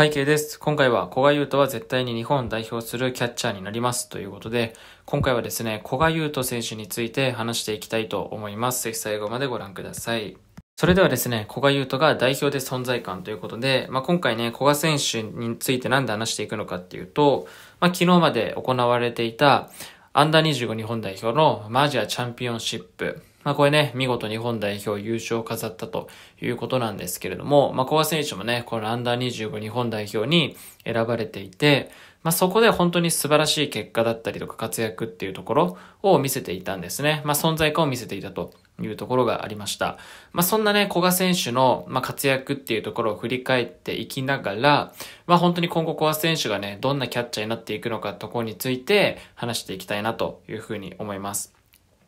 背景です。今回は古賀優斗は絶対に日本を代表するキャッチャーになりますということで、今回はですね、古賀優斗選手について話していきたいと思います。ぜひ最後までご覧ください。それではですね、古賀優斗が代表で存在感ということで、まあ、今回ね、古賀選手についてなんで話していくのかっていうと、まあ、昨日まで行われていた、アンダー25日本代表のマジアチャンピオンシップまあこれね、見事日本代表優勝を飾ったということなんですけれども、まあ小賀選手もね、このアンダー25日本代表に選ばれていて、まあ、そこで本当に素晴らしい結果だったりとか活躍っていうところを見せていたんですね。まあ、存在感を見せていたというところがありました。まあ、そんなね、古賀選手の、ま活躍っていうところを振り返っていきながら、まあ、本当に今後小賀選手がね、どんなキャッチャーになっていくのかところについて話していきたいなというふうに思います。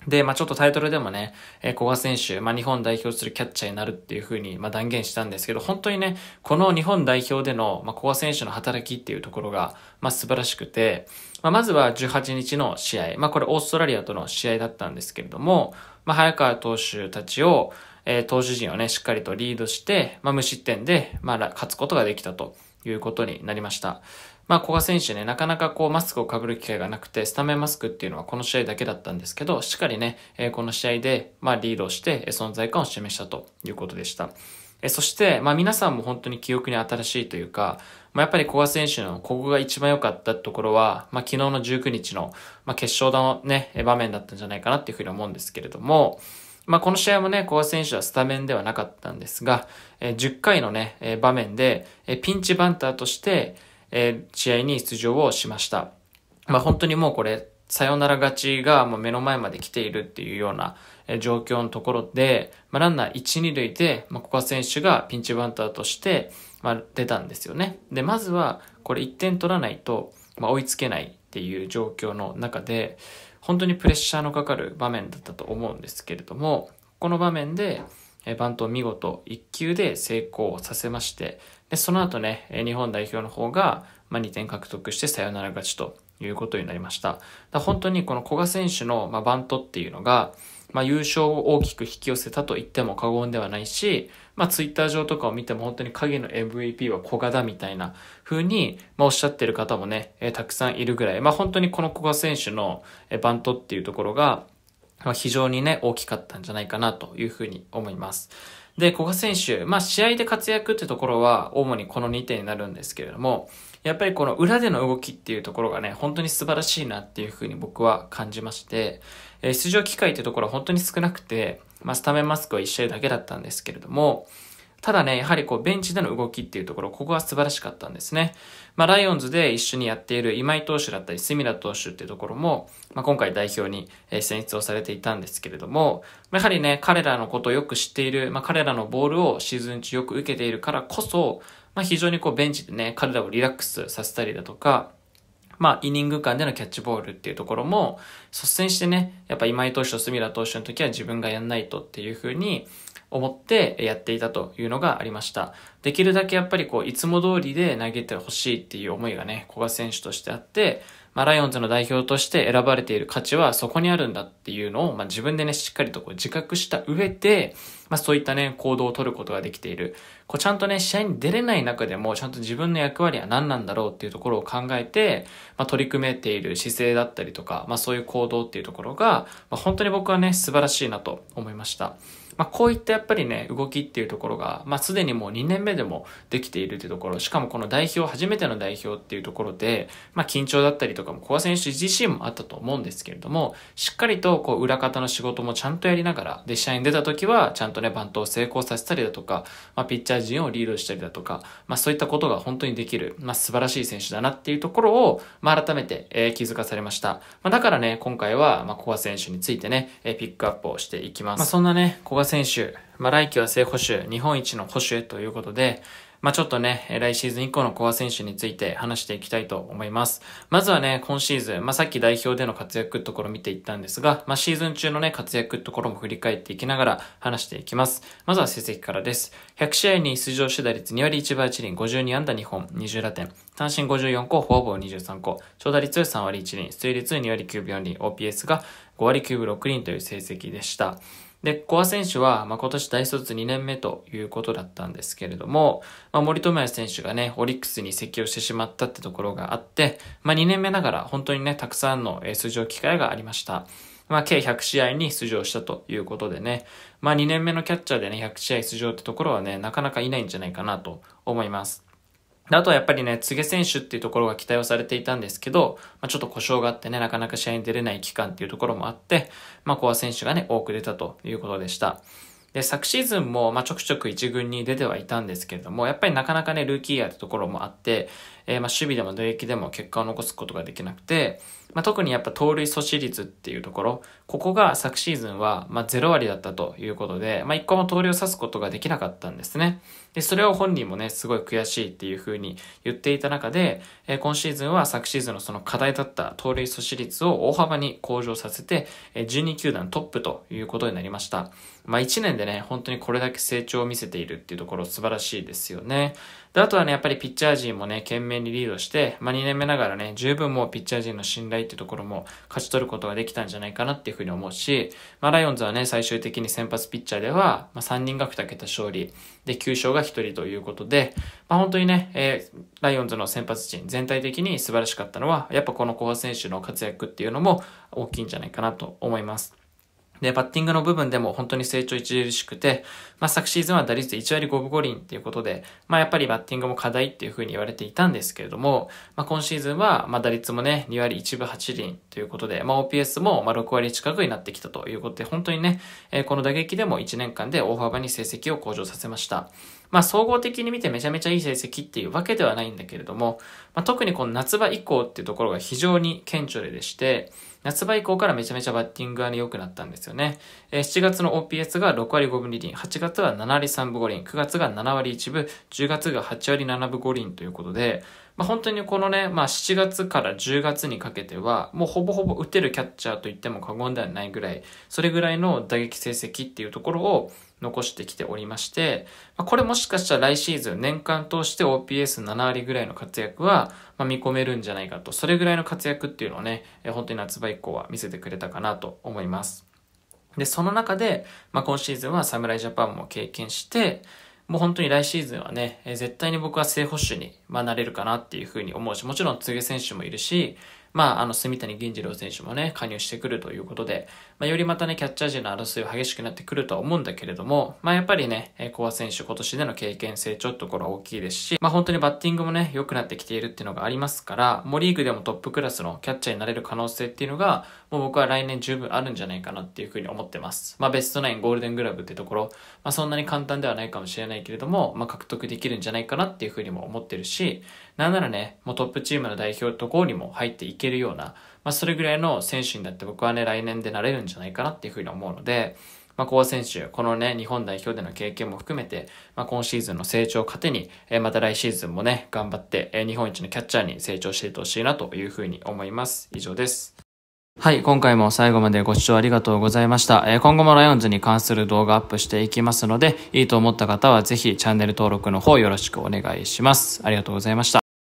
で、まあ、ちょっとタイトルでもね、えー、古賀選手、まあ、日本代表するキャッチャーになるっていうふうに、まあ、断言したんですけど、本当にね、この日本代表での、まあ、小賀選手の働きっていうところが、まあ、素晴らしくて、まあ、まずは18日の試合、まあ、これオーストラリアとの試合だったんですけれども、まあ、早川投手たちを、えー、投手陣をね、しっかりとリードして、まあ、無失点で、まあ、勝つことができたということになりました。まあ、古賀選手ね、なかなかこう、マスクをかぶる機会がなくて、スタメンマスクっていうのはこの試合だけだったんですけど、しっかりね、えこの試合で、まあ、リードして、存在感を示したということでした。えそして、まあ、皆さんも本当に記憶に新しいというか、まあ、やっぱり古賀選手のここが一番良かったところは、まあ、昨日の19日の、まあ、決勝のね、場面だったんじゃないかなっていうふうに思うんですけれども、まあ、この試合もね、古賀選手はスタメンではなかったんですが、え10回のね、え場面で、えピンチバンターとして、えー、試合に出場をしました。まあ、本当にもうこれ、さよなら勝ちがもう目の前まで来ているっていうような状況のところで、まあ、ランナー1、2塁で、まあ、古選手がピンチバンターとして、まあ、出たんですよね。で、まずは、これ1点取らないと、まあ、追いつけないっていう状況の中で、本当にプレッシャーのかかる場面だったと思うんですけれども、この場面で、えバントを見事1球で成功させまして、でその後ね、日本代表の方が、ま2点獲得してサヨナラ勝ちということになりました。だ本当にこの古賀選手の、まバントっていうのが、まあ、優勝を大きく引き寄せたと言っても過言ではないし、まあ、ツイッター上とかを見ても本当に影の MVP は古賀だみたいな風に、まあ、おっしゃってる方もね、えー、たくさんいるぐらい、まあ、本当にこの古賀選手のバントっていうところが、まあ、非常にね、大きかったんじゃないかなというふうに思います。で、古賀選手、まあ、試合で活躍ってところは、主にこの2点になるんですけれども、やっぱりこの裏での動きっていうところがね、本当に素晴らしいなっていうふうに僕は感じまして、え出場機会ってところは本当に少なくて、まあ、スタメンマスクは1試合だけだったんですけれども、ただね、やはりこうベンチでの動きっていうところ、ここは素晴らしかったんですね。まあライオンズで一緒にやっている今井投手だったり、隅田投手っていうところも、まあ今回代表に選出をされていたんですけれども、やはりね、彼らのことをよく知っている、まあ彼らのボールをシーズン中よく受けているからこそ、まあ非常にこうベンチでね、彼らをリラックスさせたりだとか、まあ、イニング間でのキャッチボールっていうところも、率先してね、やっぱ今井投手と隅田投手の時は自分がやんないとっていうふうに、思ってやっていたというのがありました。できるだけやっぱりこう、いつも通りで投げてほしいっていう思いがね、古賀選手としてあって、まあ、ライオンズの代表として選ばれている価値はそこにあるんだっていうのを、まあ、自分でね、しっかりとこう自覚した上で、まあ、そういったね、行動を取ることができている。こう、ちゃんとね、試合に出れない中でも、ちゃんと自分の役割は何なんだろうっていうところを考えて、まあ、取り組めている姿勢だったりとか、まあ、そういう行動っていうところが、まあ、本当に僕はね、素晴らしいなと思いました。まあ、こういったやっぱりね、動きっていうところが、まあ、すでにもう2年目でもできているというところ、しかもこの代表、初めての代表っていうところで、まあ、緊張だったりとかも、コア選手自身もあったと思うんですけれども、しっかりとこう裏方の仕事もちゃんとやりながら、で、試合に出た時は、ちゃんとね、バントを成功させたりだとか、まあ、ピッチャー陣をリードしたりだとか、まあ、そういったことが本当にできる、まあ、素晴らしい選手だなっていうところを、まあ、改めて、えー、気づかされました。まあ、だからね、今回は、まあ、古賀選手についてね、えー、ピックアップをしていきます。まあ、そんなね、選手、まあ、来季は正捕手、日本一の捕手ということで、まあ、ちょっとね、来シーズン以降のコア選手について話していきたいと思います。まずはね、今シーズン、まあ、さっき代表での活躍ところ見ていったんですが、まあ、シーズン中のね、活躍ところも振り返っていきながら話していきます。まずは成績からです。100試合に出場主打率2割1分1厘、52安打2本、20打点、単身54個、フォアボール23個、長打率3割1厘、出率2割9分4厘、OPS が5割9分6厘という成績でした。で、コア選手は、まあ、今年大卒2年目ということだったんですけれども、まあ、森友哉選手がね、オリックスに席をしてしまったってところがあって、まあ、2年目ながら本当にね、たくさんの出場機会がありました。まあ、計100試合に出場したということでね、まあ、2年目のキャッチャーでね、100試合出場ってところはね、なかなかいないんじゃないかなと思います。あとはやっぱりね、柘植選手っていうところが期待をされていたんですけど、まあ、ちょっと故障があってね、なかなか試合に出れない期間っていうところもあって、まあ、コア選手がね、多く出たということでした。で、昨シーズンも、まあ、ちょくちょく一軍に出てはいたんですけれども、やっぱりなかなかね、ルーキーやってところもあって、えー、まあ、守備でも打撃でも結果を残すことができなくて、まあ、特にやっぱ盗塁阻止率っていうところ、ここが昨シーズンは、まあ、0割だったということで、まあ、一個も盗塁を刺すことができなかったんですね。で、それを本人もね、すごい悔しいっていう風に言っていた中で、えー、今シーズンは昨シーズンのその課題だった盗塁阻止率を大幅に向上させて、えー、12球団トップということになりました。まあ1年でね、本当にこれだけ成長を見せているっていうところ素晴らしいですよね。で、あとはね、やっぱりピッチャー陣もね、懸命にリードして、まあ2年目ながらね、十分もうピッチャー陣の信頼っていうところも勝ち取ることができたんじゃないかなっていう風に思うし、まあライオンズはね、最終的に先発ピッチャーでは、まあ3人が2桁勝利、で、9勝がが1人ということで、まあ、本当にね、えー、ライオンズの先発陣全体的に素晴らしかったのは、やっぱこの後半選手の活躍っていうのも大きいんじゃないかなと思います。で、バッティングの部分でも本当に成長著しくて、まあ、昨シーズンは打率1割5分5厘っていうことで、まあ、やっぱりバッティングも課題っていうふうに言われていたんですけれども、まあ、今シーズンは、まあ、打率もね、2割1分8厘ということで、まあ、OPS も、まあ、6割近くになってきたということで、本当にね、えー、この打撃でも1年間で大幅に成績を向上させました。まあ、総合的に見てめちゃめちゃいい成績っていうわけではないんだけれども、まあ、特にこの夏場以降っていうところが非常に顕著でして、夏場以降からめちゃめちゃバッティングが良くなったんですよね。え7月の OPS が6割5分2厘、8月は7割3分5厘、9月が7割1分、10月が8割7分5厘ということで、まあ、本当にこのね、まあ、7月から10月にかけては、もうほぼほぼ打てるキャッチャーと言っても過言ではないぐらい、それぐらいの打撃成績っていうところを残してきておりまして、まあ、これもしかしたら来シーズン年間通して OPS7 割ぐらいの活躍は、ま見込めるんじゃないかと、それぐらいの活躍っていうのをね、本当に夏場以降は見せてくれたかなと思います。で、その中で、まあ、今シーズンは侍ジャパンも経験して、もう本当に来シーズンはね、え絶対に僕は正捕手に、まなれるかなっていうふうに思うし、もちろん、次選手もいるし、まあ、あの、住谷銀次郎選手もね、加入してくるということで、まあ、よりまたね、キャッチャー陣の争いは激しくなってくるとは思うんだけれども、まあ、やっぱりね、コア選手今年での経験成長ってところは大きいですし、まあ、本当にバッティングもね、良くなってきているっていうのがありますから、もうリーグでもトップクラスのキャッチャーになれる可能性っていうのが、もう僕は来年十分あるんじゃないかなっていうふうに思ってます。まあ、ベストナインゴールデングラブってところ、まあ、そんなに簡単ではないかもしれないけれども、まあ、獲得できるんじゃないかなっていうふうにも思ってるし、なんならね、もうトップチームの代表ところにも入っていけるような、まあ、それぐらいの選手になって僕はね、来年でなれるんじゃないかなっていうふうに思うので、まあ、久保選手、このね、日本代表での経験も含めて、まあ、今シーズンの成長を糧に、えまた来シーズンもね、頑張って、え日本一のキャッチャーに成長していってほしいなというふうに思います。以上です。はい、今回も最後までご視聴ありがとうございました。えー、今後もライオンズに関する動画アップしていきますので、いいと思った方はぜひチャンネル登録の方よろしくお願いします。ありがとうございました。